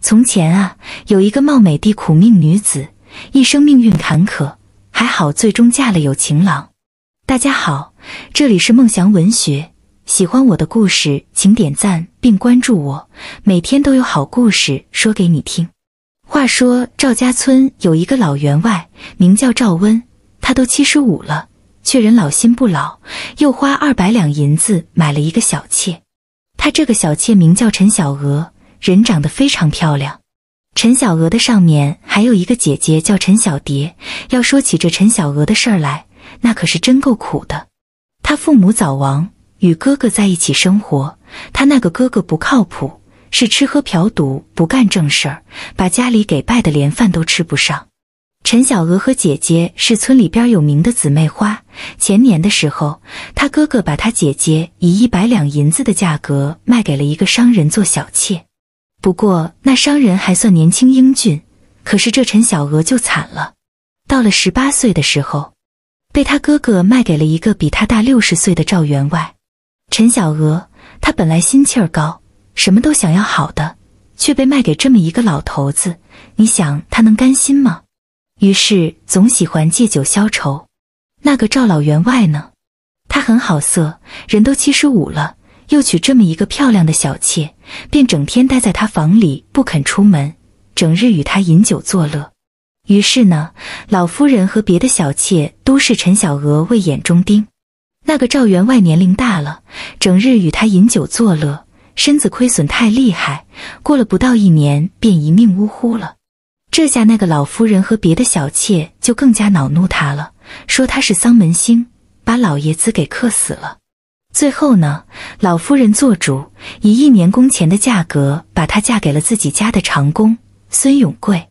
从前啊，有一个貌美的苦命女子，一生命运坎坷，还好最终嫁了有情郎。大家好，这里是梦祥文学，喜欢我的故事，请点赞并关注我，每天都有好故事说给你听。话说赵家村有一个老员外，名叫赵温，他都七十五了，却人老心不老，又花二百两银子买了一个小妾。他这个小妾名叫陈小娥。人长得非常漂亮，陈小娥的上面还有一个姐姐叫陈小蝶。要说起这陈小娥的事儿来，那可是真够苦的。她父母早亡，与哥哥在一起生活。她那个哥哥不靠谱，是吃喝嫖赌不干正事儿，把家里给败的连饭都吃不上。陈小娥和姐姐是村里边有名的姊妹花。前年的时候，她哥哥把她姐姐以一百两银子的价格卖给了一个商人做小妾。不过那商人还算年轻英俊，可是这陈小娥就惨了。到了十八岁的时候，被他哥哥卖给了一个比他大六十岁的赵员外。陈小娥她本来心气儿高，什么都想要好的，却被卖给这么一个老头子，你想他能甘心吗？于是总喜欢借酒消愁。那个赵老员外呢，他很好色，人都七十五了。又娶这么一个漂亮的小妾，便整天待在他房里不肯出门，整日与他饮酒作乐。于是呢，老夫人和别的小妾都是陈小娥为眼中钉。那个赵员外年龄大了，整日与他饮酒作乐，身子亏损太厉害，过了不到一年便一命呜呼了。这下那个老夫人和别的小妾就更加恼怒他了，说他是丧门星，把老爷子给克死了。最后呢，老夫人做主，以一年工钱的价格把她嫁给了自己家的长工孙永贵。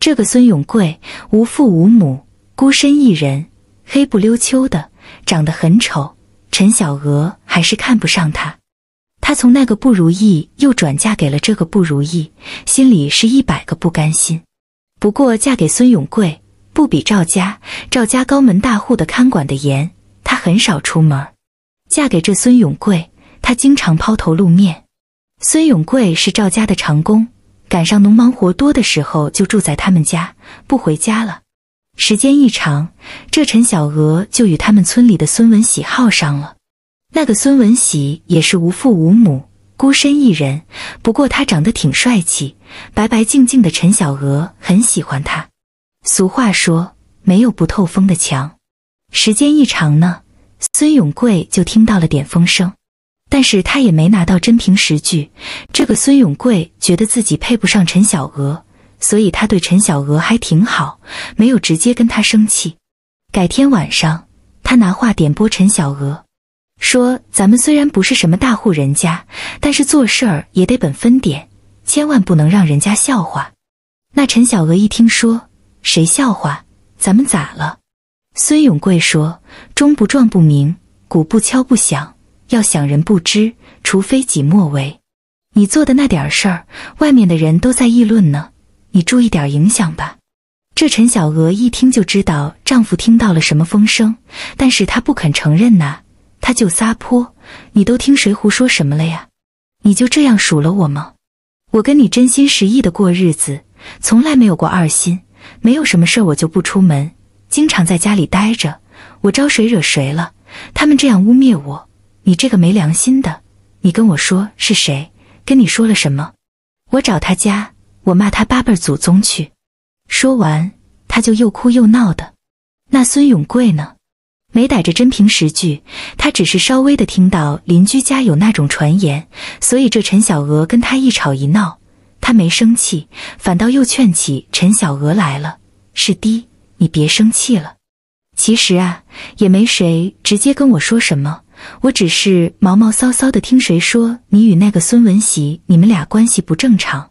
这个孙永贵无父无母，孤身一人，黑不溜秋的，长得很丑。陈小娥还是看不上他。她从那个不如意，又转嫁给了这个不如意，心里是一百个不甘心。不过嫁给孙永贵不比赵家，赵家高门大户的看管的严，她很少出门。嫁给这孙永贵，他经常抛头露面。孙永贵是赵家的长工，赶上农忙活多的时候，就住在他们家，不回家了。时间一长，这陈小娥就与他们村里的孙文喜好上了。那个孙文喜也是无父无母，孤身一人。不过他长得挺帅气，白白净净的。陈小娥很喜欢他。俗话说，没有不透风的墙。时间一长呢？孙永贵就听到了点风声，但是他也没拿到真凭实据。这个孙永贵觉得自己配不上陈小娥，所以他对陈小娥还挺好，没有直接跟他生气。改天晚上，他拿话点拨陈小娥，说：“咱们虽然不是什么大户人家，但是做事儿也得本分点，千万不能让人家笑话。”那陈小娥一听说，谁笑话咱们咋了？孙永贵说：“钟不撞不鸣，鼓不敲不响。要想人不知，除非己莫为。你做的那点事儿，外面的人都在议论呢。你注意点影响吧。”这陈小娥一听就知道丈夫听到了什么风声，但是她不肯承认呐，她就撒泼：“你都听谁胡说什么了呀？你就这样数落我吗？我跟你真心实意的过日子，从来没有过二心，没有什么事我就不出门。”经常在家里待着，我招谁惹谁了？他们这样污蔑我，你这个没良心的！你跟我说是谁，跟你说了什么？我找他家，我骂他八辈祖宗去！说完，他就又哭又闹的。那孙永贵呢？没逮着真凭实据，他只是稍微的听到邻居家有那种传言，所以这陈小娥跟他一吵一闹，他没生气，反倒又劝起陈小娥来了，是滴。你别生气了，其实啊，也没谁直接跟我说什么，我只是毛毛骚骚的听谁说你与那个孙文喜，你们俩关系不正常。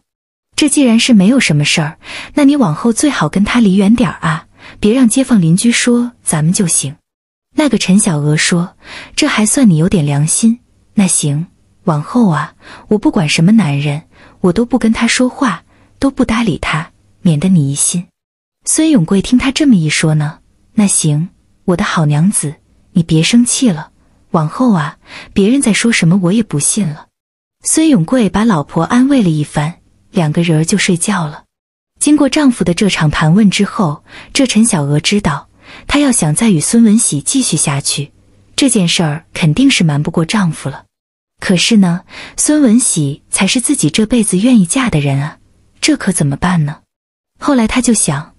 这既然是没有什么事儿，那你往后最好跟他离远点儿啊，别让街坊邻居说咱们就行。那个陈小娥说，这还算你有点良心。那行，往后啊，我不管什么男人，我都不跟他说话，都不搭理他，免得你疑心。孙永贵听他这么一说呢，那行，我的好娘子，你别生气了。往后啊，别人再说什么我也不信了。孙永贵把老婆安慰了一番，两个人就睡觉了。经过丈夫的这场盘问之后，这陈小娥知道，她要想再与孙文喜继续下去，这件事儿肯定是瞒不过丈夫了。可是呢，孙文喜才是自己这辈子愿意嫁的人啊，这可怎么办呢？后来她就想。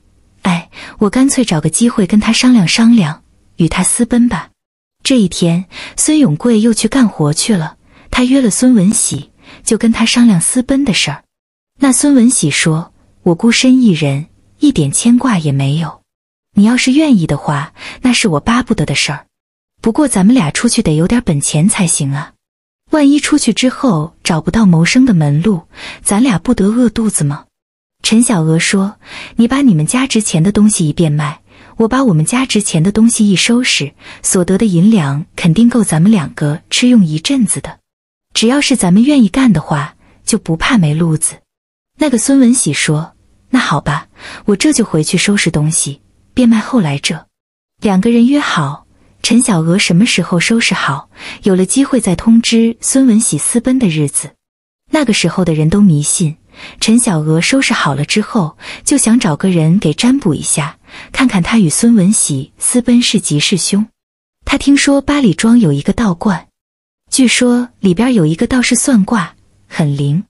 哎，我干脆找个机会跟他商量商量，与他私奔吧。这一天，孙永贵又去干活去了。他约了孙文喜，就跟他商量私奔的事儿。那孙文喜说：“我孤身一人，一点牵挂也没有。你要是愿意的话，那是我巴不得的事儿。不过咱们俩出去得有点本钱才行啊。万一出去之后找不到谋生的门路，咱俩不得饿肚子吗？”陈小娥说：“你把你们家值钱的东西一变卖，我把我们家值钱的东西一收拾，所得的银两肯定够咱们两个吃用一阵子的。只要是咱们愿意干的话，就不怕没路子。”那个孙文喜说：“那好吧，我这就回去收拾东西，变卖。”后来者。”两个人约好，陈小娥什么时候收拾好，有了机会再通知孙文喜私奔的日子。那个时候的人都迷信。陈小娥收拾好了之后，就想找个人给占卜一下，看看他与孙文喜私奔是吉是凶。她听说八里庄有一个道观，据说里边有一个道士算卦很灵。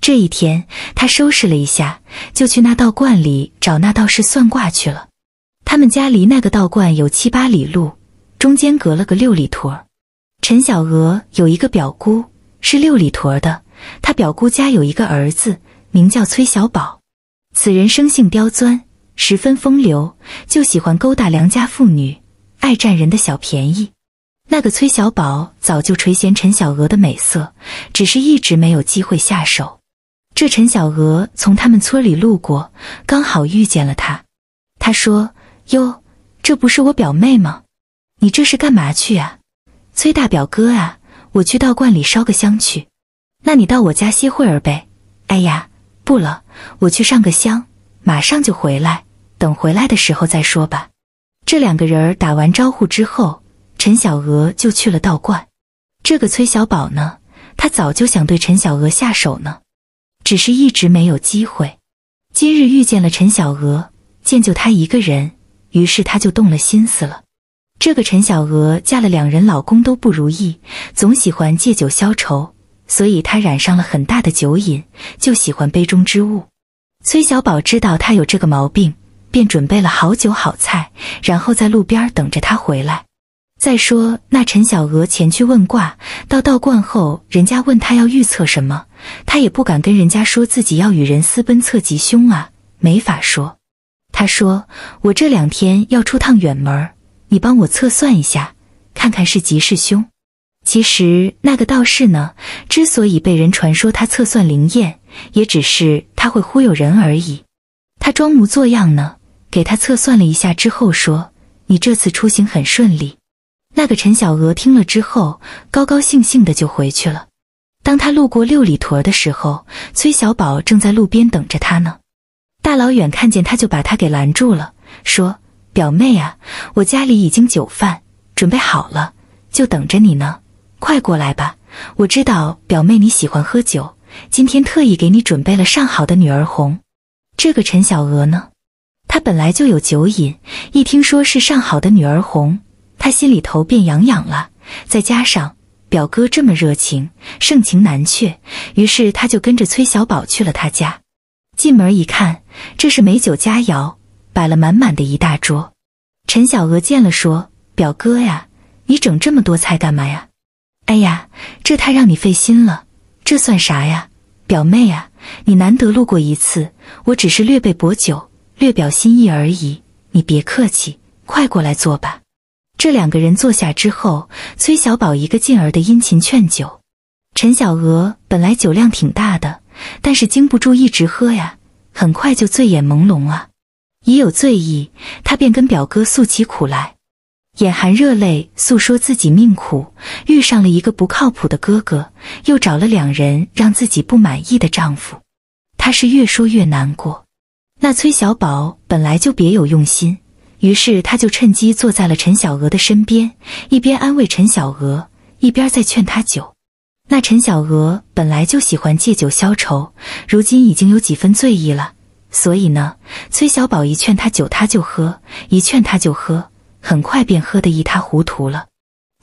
这一天，她收拾了一下，就去那道观里找那道士算卦去了。他们家离那个道观有七八里路，中间隔了个六里坨。陈小娥有一个表姑是六里坨的。他表姑家有一个儿子，名叫崔小宝，此人生性刁钻，十分风流，就喜欢勾搭良家妇女，爱占人的小便宜。那个崔小宝早就垂涎陈小娥的美色，只是一直没有机会下手。这陈小娥从他们村里路过，刚好遇见了他。他说：“哟，这不是我表妹吗？你这是干嘛去啊，崔大表哥啊？我去道观里烧个香去。”那你到我家歇会儿呗。哎呀，不了，我去上个香，马上就回来。等回来的时候再说吧。这两个人打完招呼之后，陈小娥就去了道观。这个崔小宝呢，他早就想对陈小娥下手呢，只是一直没有机会。今日遇见了陈小娥，见就她一个人，于是他就动了心思了。这个陈小娥嫁了两人，老公都不如意，总喜欢借酒消愁。所以他染上了很大的酒瘾，就喜欢杯中之物。崔小宝知道他有这个毛病，便准备了好酒好菜，然后在路边等着他回来。再说那陈小娥前去问卦，到道观后，人家问他要预测什么，他也不敢跟人家说自己要与人私奔测吉凶啊，没法说。他说：“我这两天要出趟远门，你帮我测算一下，看看是吉是凶。”其实那个道士呢，之所以被人传说他测算灵验，也只是他会忽悠人而已。他装模作样呢，给他测算了一下之后说：“你这次出行很顺利。”那个陈小娥听了之后，高高兴兴的就回去了。当他路过六里屯的时候，崔小宝正在路边等着他呢。大老远看见他就把他给拦住了，说：“表妹啊，我家里已经酒饭准备好了，就等着你呢。”快过来吧！我知道表妹你喜欢喝酒，今天特意给你准备了上好的女儿红。这个陈小娥呢，她本来就有酒瘾，一听说是上好的女儿红，她心里头便痒痒了。再加上表哥这么热情，盛情难却，于是她就跟着崔小宝去了他家。进门一看，这是美酒佳肴，摆了满满的一大桌。陈小娥见了说：“表哥呀，你整这么多菜干嘛呀？”哎呀，这太让你费心了，这算啥呀，表妹呀，你难得路过一次，我只是略备薄酒，略表心意而已，你别客气，快过来坐吧。这两个人坐下之后，崔小宝一个劲儿的殷勤劝酒，陈小娥本来酒量挺大的，但是经不住一直喝呀，很快就醉眼朦胧了，已有醉意，他便跟表哥诉起苦来。眼含热泪诉说自己命苦，遇上了一个不靠谱的哥哥，又找了两人让自己不满意的丈夫。她是越说越难过。那崔小宝本来就别有用心，于是他就趁机坐在了陈小娥的身边，一边安慰陈小娥，一边在劝她酒。那陈小娥本来就喜欢借酒消愁，如今已经有几分醉意了，所以呢，崔小宝一劝她酒，她就喝；一劝她就喝。很快便喝得一塌糊涂了。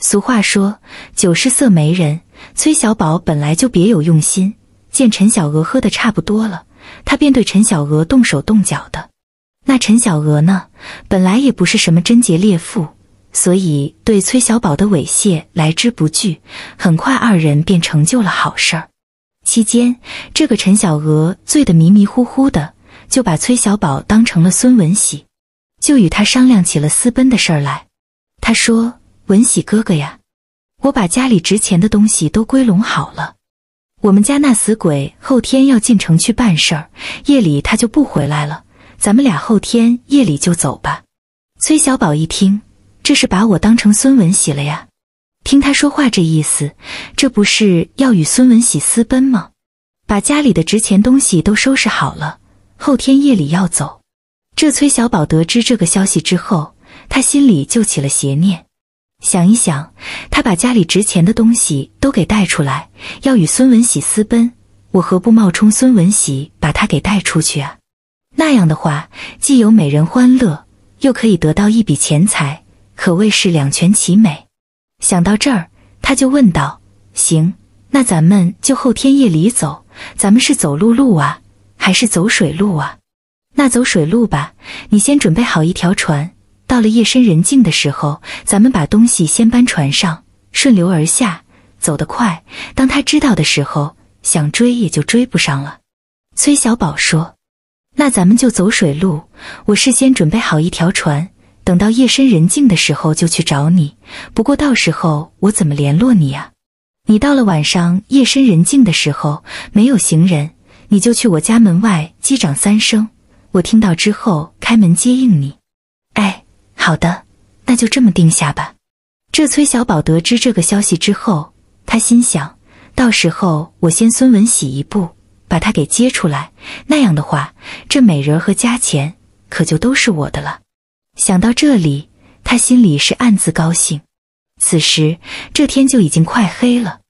俗话说，酒是色媒人。崔小宝本来就别有用心，见陈小娥喝得差不多了，他便对陈小娥动手动脚的。那陈小娥呢，本来也不是什么贞洁烈妇，所以对崔小宝的猥亵来之不拒。很快，二人便成就了好事儿。期间，这个陈小娥醉得迷迷糊糊的，就把崔小宝当成了孙文喜。就与他商量起了私奔的事儿来。他说：“文喜哥哥呀，我把家里值钱的东西都归拢好了。我们家那死鬼后天要进城去办事儿，夜里他就不回来了。咱们俩后天夜里就走吧。”崔小宝一听，这是把我当成孙文喜了呀？听他说话这意思，这不是要与孙文喜私奔吗？把家里的值钱东西都收拾好了，后天夜里要走。这崔小宝得知这个消息之后，他心里就起了邪念。想一想，他把家里值钱的东西都给带出来，要与孙文喜私奔。我何不冒充孙文喜，把他给带出去啊？那样的话，既有美人欢乐，又可以得到一笔钱财，可谓是两全其美。想到这儿，他就问道：“行，那咱们就后天夜里走。咱们是走陆路啊，还是走水路啊？”那走水路吧，你先准备好一条船。到了夜深人静的时候，咱们把东西先搬船上，顺流而下，走得快。当他知道的时候，想追也就追不上了。崔小宝说：“那咱们就走水路。我事先准备好一条船，等到夜深人静的时候就去找你。不过到时候我怎么联络你呀？你到了晚上夜深人静的时候，没有行人，你就去我家门外击掌三声。”我听到之后开门接应你，哎，好的，那就这么定下吧。这崔小宝得知这个消息之后，他心想：到时候我先孙文喜一步把他给接出来，那样的话，这美人和家钱可就都是我的了。想到这里，他心里是暗自高兴。此时，这天就已经快黑了。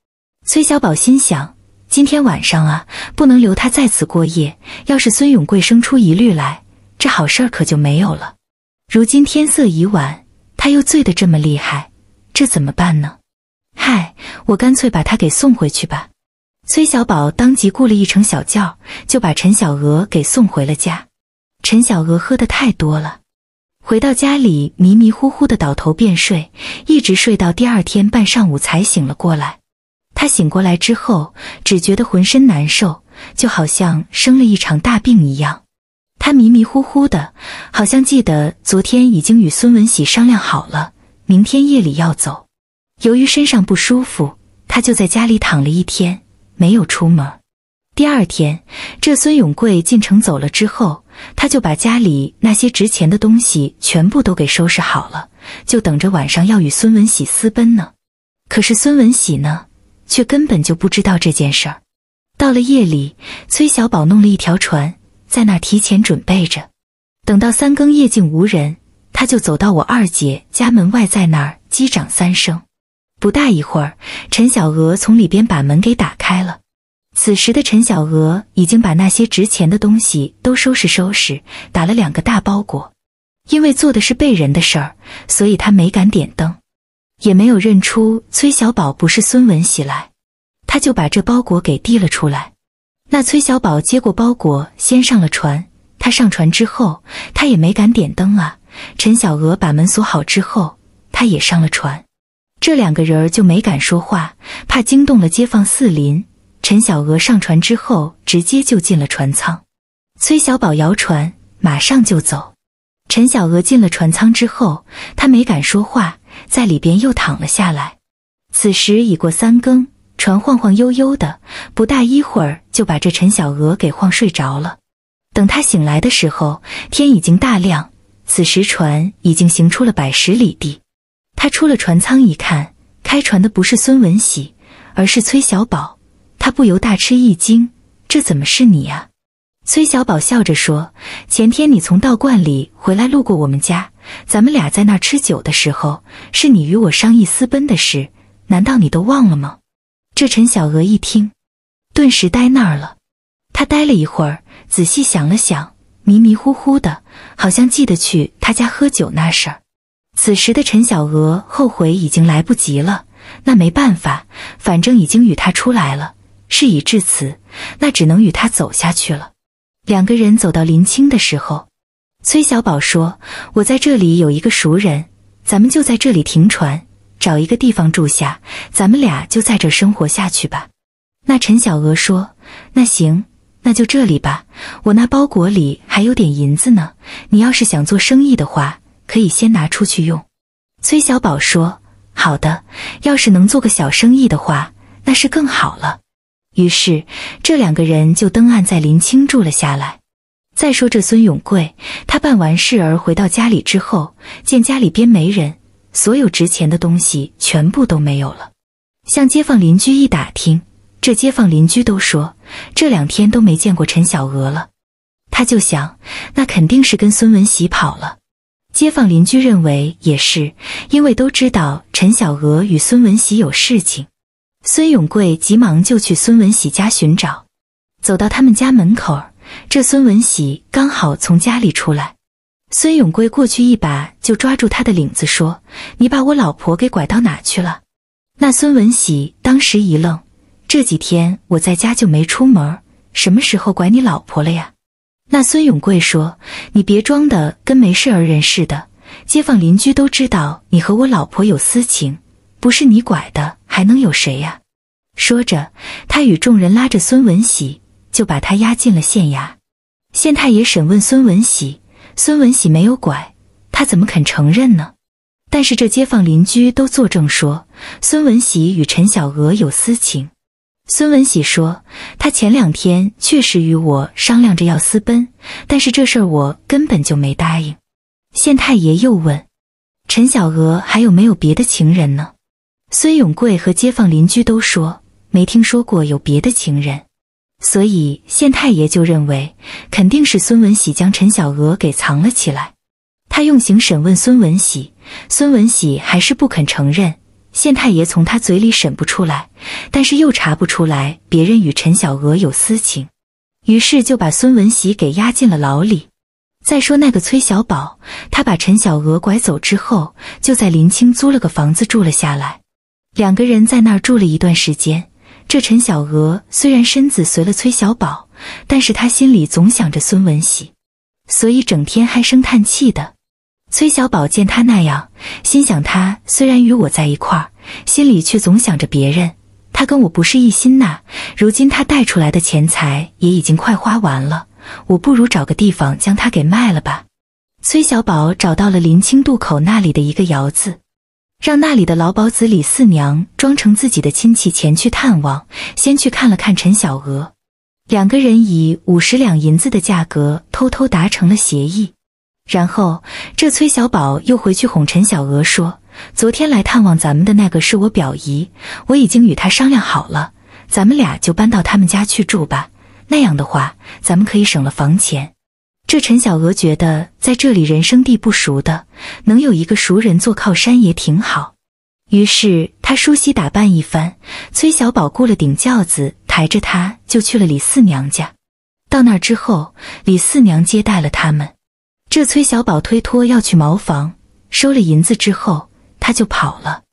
崔小宝心想。今天晚上啊，不能留他在此过夜。要是孙永贵生出疑虑来，这好事儿可就没有了。如今天色已晚，他又醉得这么厉害，这怎么办呢？嗨，我干脆把他给送回去吧。崔小宝当即雇了一程小轿，就把陈小娥给送回了家。陈小娥喝得太多了，回到家里迷迷糊糊的倒头便睡，一直睡到第二天半上午才醒了过来。他醒过来之后，只觉得浑身难受，就好像生了一场大病一样。他迷迷糊糊的，好像记得昨天已经与孙文喜商量好了，明天夜里要走。由于身上不舒服，他就在家里躺了一天，没有出门。第二天，这孙永贵进城走了之后，他就把家里那些值钱的东西全部都给收拾好了，就等着晚上要与孙文喜私奔呢。可是孙文喜呢？却根本就不知道这件事儿。到了夜里，崔小宝弄了一条船，在那儿提前准备着。等到三更夜静无人，他就走到我二姐家门外，在那儿击掌三声。不大一会儿，陈小娥从里边把门给打开了。此时的陈小娥已经把那些值钱的东西都收拾收拾，打了两个大包裹。因为做的是背人的事儿，所以他没敢点灯。也没有认出崔小宝不是孙文喜来，他就把这包裹给递了出来。那崔小宝接过包裹，先上了船。他上船之后，他也没敢点灯啊。陈小娥把门锁好之后，他也上了船。这两个人儿就没敢说话，怕惊动了街坊四邻。陈小娥上船之后，直接就进了船舱。崔小宝摇船，马上就走。陈小娥进了船舱之后，他没敢说话。在里边又躺了下来，此时已过三更，船晃晃悠悠的，不大一会儿就把这陈小娥给晃睡着了。等他醒来的时候，天已经大亮，此时船已经行出了百十里地。他出了船舱一看，开船的不是孙文喜，而是崔小宝，他不由大吃一惊：“这怎么是你呀？”崔小宝笑着说：“前天你从道观里回来，路过我们家。”咱们俩在那儿吃酒的时候，是你与我商议私奔的事，难道你都忘了吗？这陈小娥一听，顿时呆那儿了。他呆了一会儿，仔细想了想，迷迷糊糊的，好像记得去他家喝酒那事儿。此时的陈小娥后悔已经来不及了，那没办法，反正已经与他出来了，事已至此，那只能与他走下去了。两个人走到林清的时候。崔小宝说：“我在这里有一个熟人，咱们就在这里停船，找一个地方住下，咱们俩就在这生活下去吧。”那陈小娥说：“那行，那就这里吧。我那包裹里还有点银子呢，你要是想做生意的话，可以先拿出去用。”崔小宝说：“好的，要是能做个小生意的话，那是更好了。”于是，这两个人就登岸，在临清住了下来。再说这孙永贵，他办完事儿回到家里之后，见家里边没人，所有值钱的东西全部都没有了。向街坊邻居一打听，这街坊邻居都说这两天都没见过陈小娥了。他就想，那肯定是跟孙文喜跑了。街坊邻居认为也是，因为都知道陈小娥与孙文喜有事情。孙永贵急忙就去孙文喜家寻找，走到他们家门口。这孙文喜刚好从家里出来，孙永贵过去一把就抓住他的领子，说：“你把我老婆给拐到哪去了？”那孙文喜当时一愣：“这几天我在家就没出门，什么时候拐你老婆了呀？”那孙永贵说：“你别装的跟没事人似的，街坊邻居都知道你和我老婆有私情，不是你拐的还能有谁呀？”说着，他与众人拉着孙文喜。就把他押进了县衙，县太爷审问孙文喜，孙文喜没有拐，他怎么肯承认呢？但是这街坊邻居都作证说，孙文喜与陈小娥有私情。孙文喜说，他前两天确实与我商量着要私奔，但是这事儿我根本就没答应。县太爷又问，陈小娥还有没有别的情人呢？孙永贵和街坊邻居都说，没听说过有别的情人。所以县太爷就认为肯定是孙文喜将陈小娥给藏了起来，他用刑审问孙文喜，孙文喜还是不肯承认。县太爷从他嘴里审不出来，但是又查不出来别人与陈小娥有私情，于是就把孙文喜给押进了牢里。再说那个崔小宝，他把陈小娥拐走之后，就在林青租了个房子住了下来，两个人在那儿住了一段时间。这陈小娥虽然身子随了崔小宝，但是她心里总想着孙文喜，所以整天唉声叹气的。崔小宝见她那样，心想：她虽然与我在一块儿，心里却总想着别人，她跟我不是一心呐。如今她带出来的钱财也已经快花完了，我不如找个地方将她给卖了吧。崔小宝找到了临清渡口那里的一个窑子。让那里的老鸨子李四娘装成自己的亲戚前去探望，先去看了看陈小娥，两个人以五十两银子的价格偷偷达成了协议。然后这崔小宝又回去哄陈小娥说：“昨天来探望咱们的那个是我表姨，我已经与她商量好了，咱们俩就搬到他们家去住吧。那样的话，咱们可以省了房钱。”这陈小娥觉得在这里人生地不熟的，能有一个熟人做靠山也挺好。于是她梳洗打扮一番，崔小宝雇了顶轿子，抬着她就去了李四娘家。到那之后，李四娘接待了他们。这崔小宝推脱要去茅房，收了银子之后他就跑了。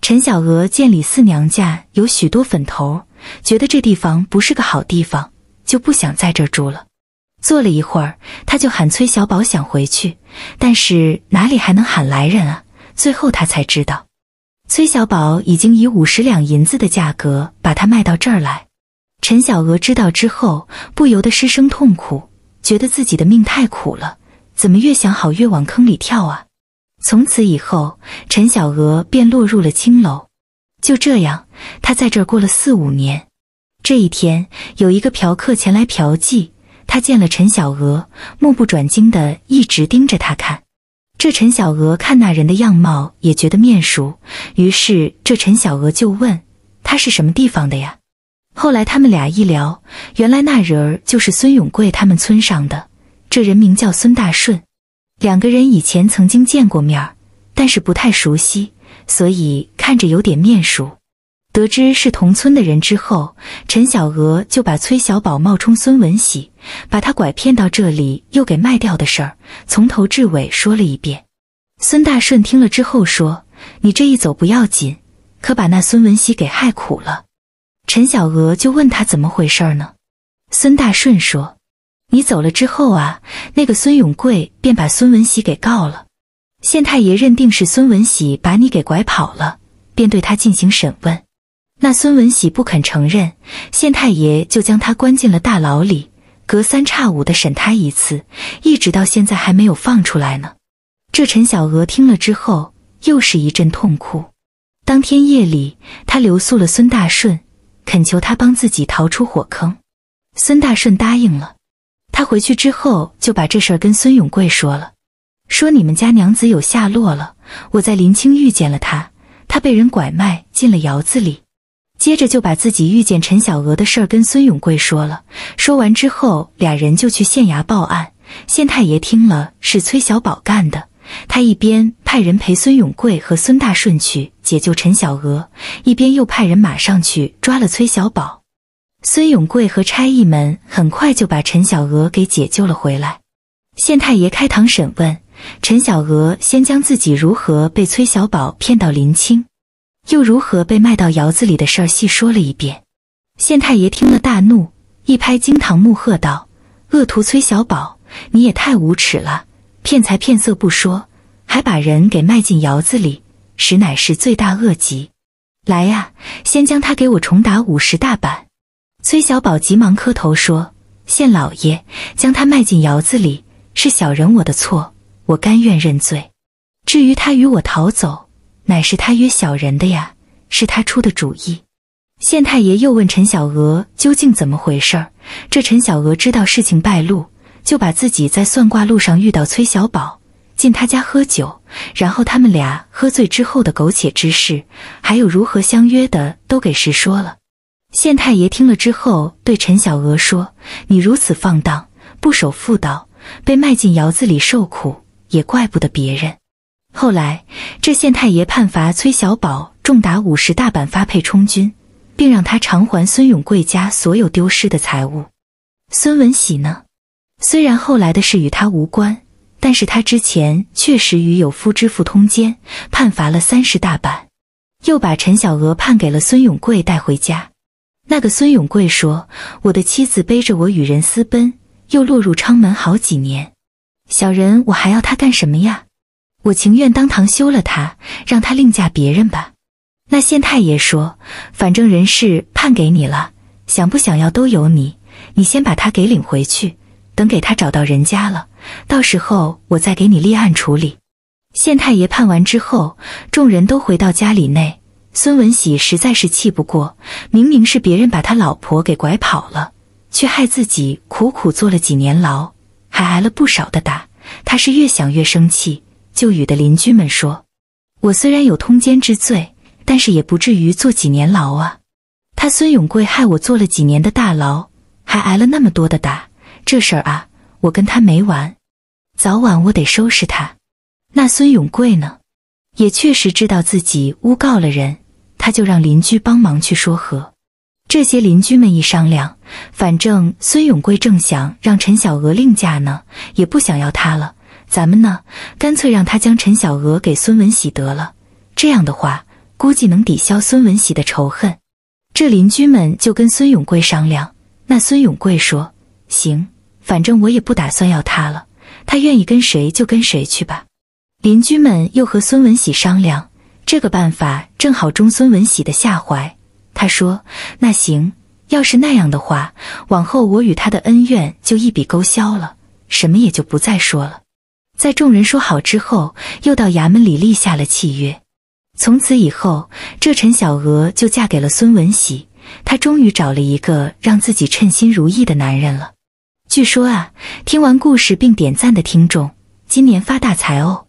陈小娥见李四娘家有许多粉头，觉得这地方不是个好地方，就不想在这住了。坐了一会儿，他就喊崔小宝想回去，但是哪里还能喊来人啊？最后他才知道，崔小宝已经以五十两银子的价格把他卖到这儿来。陈小娥知道之后，不由得失声痛苦，觉得自己的命太苦了，怎么越想好越往坑里跳啊？从此以后，陈小娥便落入了青楼。就这样，他在这儿过了四五年。这一天，有一个嫖客前来嫖妓。他见了陈小娥，目不转睛的一直盯着他看。这陈小娥看那人的样貌，也觉得面熟。于是这陈小娥就问：“他是什么地方的呀？”后来他们俩一聊，原来那人儿就是孙永贵他们村上的，这人名叫孙大顺。两个人以前曾经见过面但是不太熟悉，所以看着有点面熟。得知是同村的人之后，陈小娥就把崔小宝冒充孙文喜，把他拐骗到这里又给卖掉的事儿，从头至尾说了一遍。孙大顺听了之后说：“你这一走不要紧，可把那孙文喜给害苦了。”陈小娥就问他怎么回事儿呢？孙大顺说：“你走了之后啊，那个孙永贵便把孙文喜给告了，县太爷认定是孙文喜把你给拐跑了，便对他进行审问。”那孙文喜不肯承认，县太爷就将他关进了大牢里，隔三差五的审他一次，一直到现在还没有放出来呢。这陈小娥听了之后，又是一阵痛哭。当天夜里，他留宿了孙大顺，恳求他帮自己逃出火坑。孙大顺答应了。他回去之后，就把这事儿跟孙永贵说了，说你们家娘子有下落了，我在临清遇见了他，他被人拐卖进了窑子里。接着就把自己遇见陈小娥的事儿跟孙永贵说了。说完之后，俩人就去县衙报案。县太爷听了是崔小宝干的，他一边派人陪孙永贵和孙大顺去解救陈小娥，一边又派人马上去抓了崔小宝。孙永贵和差役们很快就把陈小娥给解救了回来。县太爷开堂审问陈小娥，先将自己如何被崔小宝骗到临清，又如何被卖到窑子里的事儿细说了一遍，县太爷听了大怒，一拍惊堂木，喝道：“恶徒崔小宝，你也太无耻了！骗财骗色不说，还把人给卖进窑子里，实乃是罪大恶极。来呀，先将他给我重打五十大板！”崔小宝急忙磕头说：“县老爷，将他卖进窑子里是小人我的错，我甘愿认罪。至于他与我逃走……”乃是他约小人的呀，是他出的主意。县太爷又问陈小娥究竟怎么回事儿。这陈小娥知道事情败露，就把自己在算卦路上遇到崔小宝，进他家喝酒，然后他们俩喝醉之后的苟且之事，还有如何相约的，都给实说了。县太爷听了之后，对陈小娥说：“你如此放荡，不守妇道，被卖进窑子里受苦，也怪不得别人。”后来，这县太爷判罚崔小宝重打五十大板，发配充军，并让他偿还孙永贵家所有丢失的财物。孙文喜呢？虽然后来的事与他无关，但是他之前确实与有夫之妇通奸，判罚了三十大板，又把陈小娥判给了孙永贵带回家。那个孙永贵说：“我的妻子背着我与人私奔，又落入娼门好几年，小人我还要他干什么呀？”我情愿当堂休了他，让他另嫁别人吧。那县太爷说：“反正人事判给你了，想不想要都由你。你先把他给领回去，等给他找到人家了，到时候我再给你立案处理。”县太爷判完之后，众人都回到家里内。孙文喜实在是气不过，明明是别人把他老婆给拐跑了，却害自己苦苦坐了几年牢，还挨了不少的打。他是越想越生气。就与的邻居们说：“我虽然有通奸之罪，但是也不至于坐几年牢啊。他孙永贵害我坐了几年的大牢，还挨了那么多的打，这事儿啊，我跟他没完，早晚我得收拾他。那孙永贵呢，也确实知道自己诬告了人，他就让邻居帮忙去说和。这些邻居们一商量，反正孙永贵正想让陈小娥另嫁呢，也不想要他了。”咱们呢，干脆让他将陈小娥给孙文喜得了，这样的话，估计能抵消孙文喜的仇恨。这邻居们就跟孙永贵商量，那孙永贵说：“行，反正我也不打算要他了，他愿意跟谁就跟谁去吧。”邻居们又和孙文喜商量，这个办法正好中孙文喜的下怀。他说：“那行，要是那样的话，往后我与他的恩怨就一笔勾销了，什么也就不再说了。”在众人说好之后，又到衙门里立下了契约。从此以后，这陈小娥就嫁给了孙文喜，她终于找了一个让自己称心如意的男人了。据说啊，听完故事并点赞的听众，今年发大财哦。